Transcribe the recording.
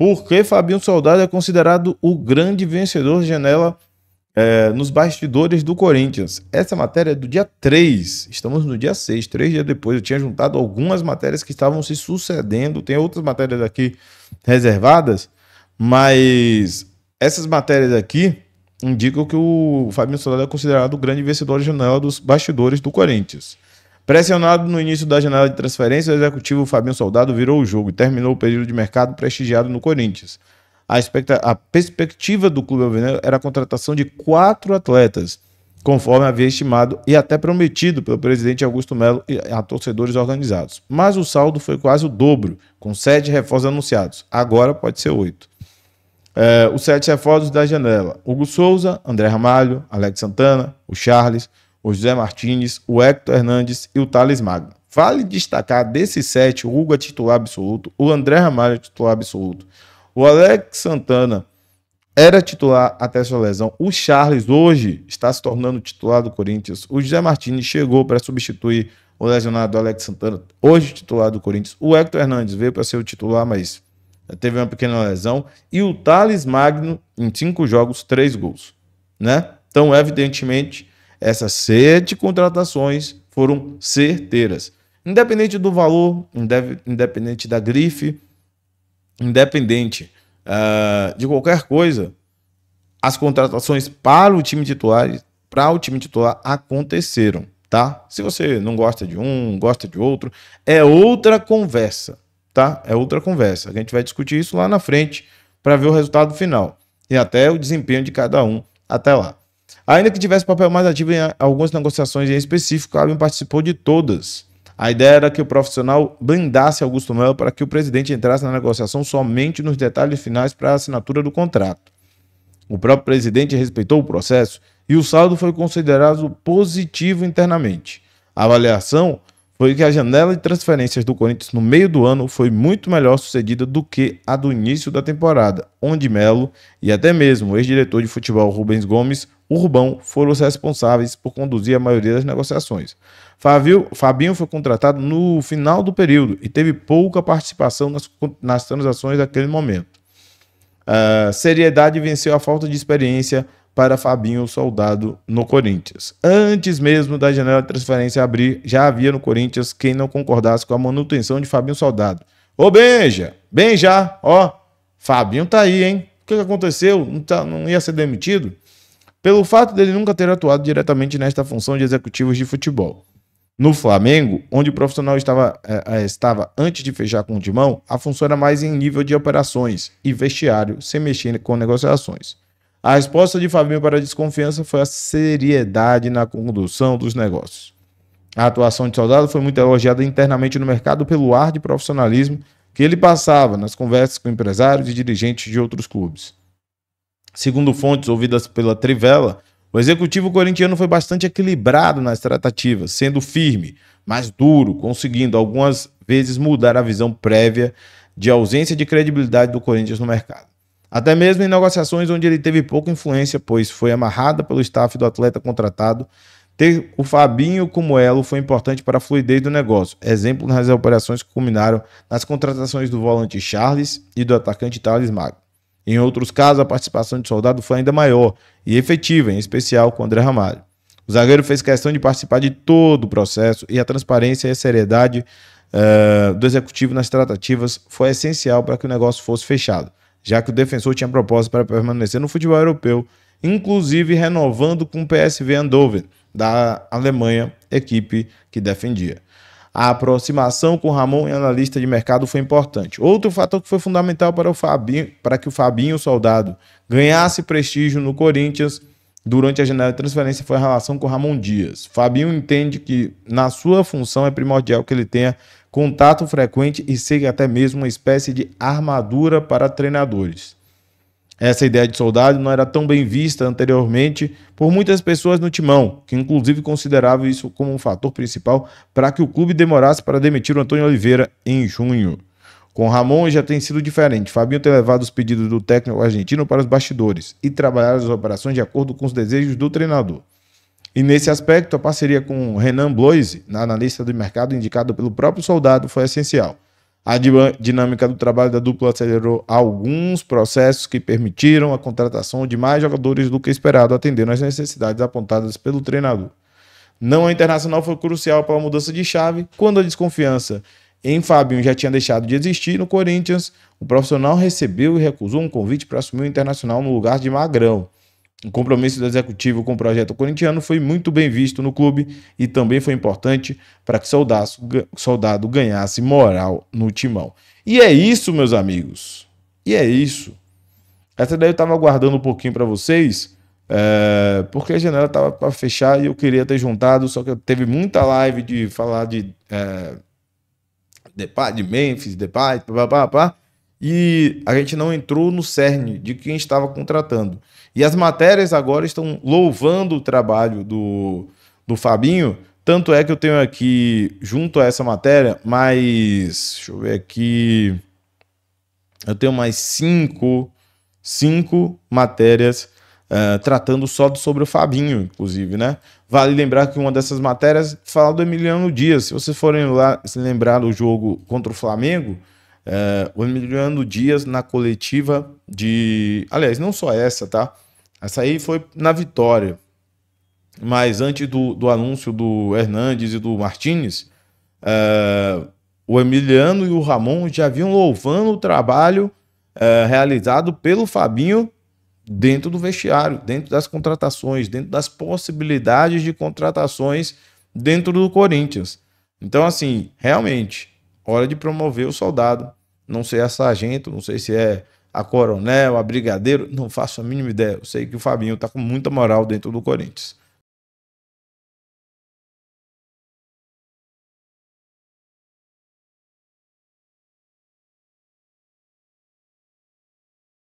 porque Fabinho Soldado é considerado o grande vencedor de janela é, nos bastidores do Corinthians. Essa matéria é do dia 3, estamos no dia 6, três dias depois. Eu tinha juntado algumas matérias que estavam se sucedendo, tem outras matérias aqui reservadas, mas essas matérias aqui indicam que o Fabinho Soldado é considerado o grande vencedor de janela dos bastidores do Corinthians. Pressionado no início da janela de transferência, o executivo Fabinho Soldado virou o jogo e terminou o período de mercado prestigiado no Corinthians. A, a perspectiva do clube alvinegro era a contratação de quatro atletas, conforme havia estimado e até prometido pelo presidente Augusto Melo a torcedores organizados. Mas o saldo foi quase o dobro, com sete reforços anunciados. Agora pode ser oito. É, os sete reforços da janela: Hugo Souza, André Ramalho, Alex Santana, o Charles, o José Martins, o Hector Hernandes e o Thales Magno. Vale destacar desses sete, o Hugo é titular absoluto, o André Ramalho é titular absoluto, o Alex Santana era titular até sua lesão, o Charles hoje está se tornando titular do Corinthians, o José Martins chegou para substituir o lesionado Alex Santana, hoje titular do Corinthians, o Hector Hernandes veio para ser o titular, mas eh, teve uma pequena lesão, e o Thales Magno em cinco jogos, três gols, né? Então, evidentemente, essas sete contratações foram certeiras. Independente do valor, independente da grife, independente uh, de qualquer coisa, as contratações para o time titular, para o time titular aconteceram, tá? Se você não gosta de um, gosta de outro, é outra conversa, tá? É outra conversa. A gente vai discutir isso lá na frente para ver o resultado final e até o desempenho de cada um até lá. Ainda que tivesse papel mais ativo em algumas negociações em específico, Alvin participou de todas. A ideia era que o profissional blindasse Augusto Melo para que o presidente entrasse na negociação somente nos detalhes finais para a assinatura do contrato. O próprio presidente respeitou o processo e o saldo foi considerado positivo internamente. A avaliação foi que a janela de transferências do Corinthians no meio do ano foi muito melhor sucedida do que a do início da temporada, onde Melo e até mesmo o ex-diretor de futebol Rubens Gomes o Rubão foram os responsáveis por conduzir a maioria das negociações. Fabinho foi contratado no final do período e teve pouca participação nas, nas transações daquele momento. Uh, seriedade venceu a falta de experiência para Fabinho Soldado no Corinthians. Antes mesmo da janela de transferência abrir, já havia no Corinthians quem não concordasse com a manutenção de Fabinho Soldado. Ô Benja, Benja, ó, Fabinho tá aí, hein? O que aconteceu? Não, tá, não ia ser demitido? pelo fato dele nunca ter atuado diretamente nesta função de executivos de futebol. No Flamengo, onde o profissional estava, é, é, estava antes de fechar com o timão, a função era mais em nível de operações e vestiário, sem mexer com negociações. A resposta de Fabinho para a desconfiança foi a seriedade na condução dos negócios. A atuação de Soldado foi muito elogiada internamente no mercado pelo ar de profissionalismo que ele passava nas conversas com empresários e dirigentes de outros clubes. Segundo fontes ouvidas pela Trivela, o executivo corintiano foi bastante equilibrado nas tratativas, sendo firme, mas duro, conseguindo algumas vezes mudar a visão prévia de ausência de credibilidade do Corinthians no mercado. Até mesmo em negociações onde ele teve pouca influência, pois foi amarrada pelo staff do atleta contratado, ter o Fabinho como elo foi importante para a fluidez do negócio. Exemplo nas operações que culminaram nas contratações do volante Charles e do atacante Thales Magno. Em outros casos, a participação de Soldado foi ainda maior e efetiva, em especial com André Ramalho. O zagueiro fez questão de participar de todo o processo e a transparência e a seriedade uh, do executivo nas tratativas foi essencial para que o negócio fosse fechado, já que o defensor tinha proposta para permanecer no futebol europeu, inclusive renovando com o PSV Eindhoven, da Alemanha, equipe que defendia. A aproximação com Ramon e analista de mercado foi importante. Outro fator que foi fundamental para, o Fabinho, para que o Fabinho Soldado ganhasse prestígio no Corinthians durante a janela de transferência foi a relação com Ramon Dias. Fabinho entende que na sua função é primordial que ele tenha contato frequente e seja até mesmo uma espécie de armadura para treinadores. Essa ideia de soldado não era tão bem vista anteriormente por muitas pessoas no timão, que inclusive consideravam isso como um fator principal para que o clube demorasse para demitir o Antônio Oliveira em junho. Com Ramon já tem sido diferente. Fabinho tem levado os pedidos do técnico argentino para os bastidores e trabalhar as operações de acordo com os desejos do treinador. E nesse aspecto, a parceria com Renan Bloise, analista do mercado indicado pelo próprio soldado, foi essencial. A dinâmica do trabalho da dupla acelerou alguns processos que permitiram a contratação de mais jogadores do que esperado, atendendo às necessidades apontadas pelo treinador. Não a internacional foi crucial para a mudança de chave, quando a desconfiança em Fabinho já tinha deixado de existir no Corinthians, o profissional recebeu e recusou um convite para assumir o Internacional no lugar de Magrão. O compromisso do executivo com o projeto corintiano foi muito bem visto no clube e também foi importante para que o soldado ganhasse moral no timão. E é isso, meus amigos. E é isso. Essa daí eu estava guardando um pouquinho para vocês, é, porque a janela estava para fechar e eu queria ter juntado, só que teve muita live de falar de. É, de Memphis, Depay, pá, pá, pá, pá e a gente não entrou no cerne de quem estava contratando. E as matérias agora estão louvando o trabalho do, do Fabinho. Tanto é que eu tenho aqui, junto a essa matéria, mais. Deixa eu ver aqui. Eu tenho mais cinco, cinco matérias uh, tratando só sobre o Fabinho, inclusive, né? Vale lembrar que uma dessas matérias fala do Emiliano Dias. Se vocês forem lá se lembrar do jogo contra o Flamengo, é, o Emiliano Dias na coletiva de. Aliás, não só essa, tá? Essa aí foi na vitória. Mas antes do, do anúncio do Hernandes e do Martinez, é, o Emiliano e o Ramon já vinham louvando o trabalho é, realizado pelo Fabinho dentro do vestiário, dentro das contratações, dentro das possibilidades de contratações dentro do Corinthians. Então, assim, realmente, Hora de promover o soldado. Não sei se é sargento, não sei se é a coronel, a brigadeiro, não faço a mínima ideia. Eu sei que o Fabinho está com muita moral dentro do Corinthians.